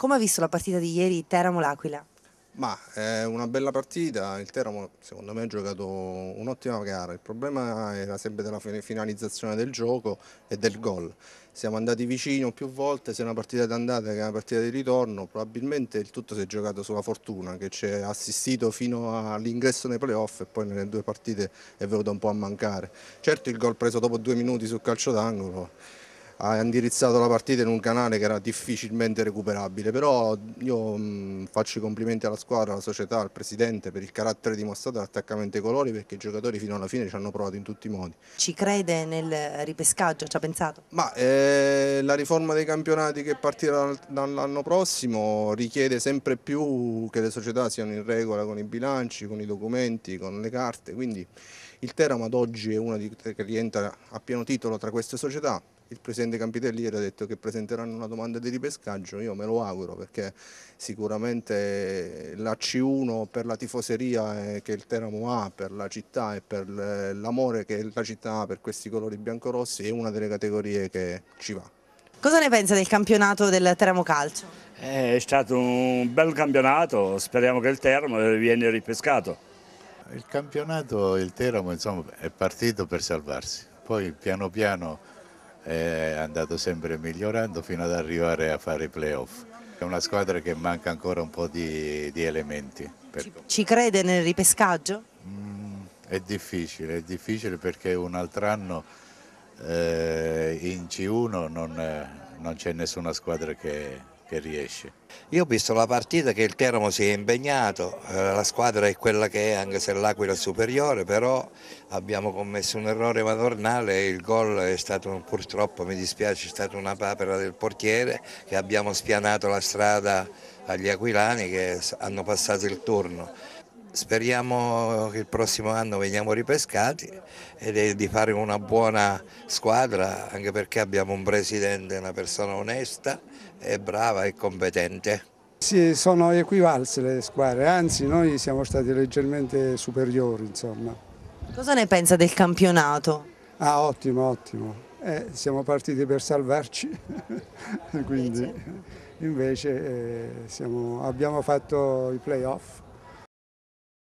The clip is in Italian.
Come ha visto la partita di ieri Teramo-L'Aquila? Ma è una bella partita, il Teramo secondo me ha giocato un'ottima gara, il problema era sempre della finalizzazione del gioco e del gol. Siamo andati vicino più volte, sia una partita d'andata che una partita di ritorno, probabilmente il tutto si è giocato sulla fortuna che ci ha assistito fino all'ingresso nei playoff e poi nelle due partite è venuto un po' a mancare. Certo il gol preso dopo due minuti sul calcio d'angolo ha indirizzato la partita in un canale che era difficilmente recuperabile, però io mh, mm, faccio i complimenti alla squadra, alla società, al presidente per il carattere dimostrato all'attaccamento ai colori perché i giocatori fino alla fine ci hanno provato in tutti i modi. Ci crede nel ripescaggio, ci ha pensato? Ma eh, la riforma dei campionati che partirà dall'anno prossimo richiede sempre più che le società siano in regola con i bilanci, con i documenti, con le carte, quindi il Teramo ad oggi è una di, che rientra a pieno titolo tra queste società, il Presidente Campitellieri ha detto che presenteranno una domanda di ripescaggio, io me lo auguro perché sicuramente la C1 per la tifoseria che il Teramo ha, per la città e per l'amore che la città ha per questi colori biancorossi è una delle categorie che ci va. Cosa ne pensa del campionato del Teramo Calcio? Eh, è stato un bel campionato, speriamo che il Teramo viene ripescato. Il campionato, il Teramo insomma, è partito per salvarsi, poi piano piano è andato sempre migliorando fino ad arrivare a fare i playoff. È una squadra che manca ancora un po' di, di elementi. Ci, ci, crede nel ripescaggio? Mm, è difficile, è difficile perché un altro anno eh, in C1 non, non c'è nessuna squadra che, che riesce. Io ho visto la partita che il Teramo si è impegnato, eh, la squadra è quella che è anche se l'Aquila è superiore, però abbiamo commesso un errore madornale e il gol è stato purtroppo, mi dispiace, è stata una papera del portiere che abbiamo spianato la strada agli aquilani che hanno passato il turno. Speriamo che il prossimo anno veniamo ripescati e di fare una buona squadra, anche perché abbiamo un presidente, una persona onesta e brava e competente. Sì, sono equivalse le squadre, anzi noi siamo stati leggermente superiori. Insomma. Cosa ne pensa del campionato? Ah, ottimo, ottimo. Eh, siamo partiti per salvarci, quindi invece, eh, certo. invece eh, siamo, abbiamo fatto i playoff.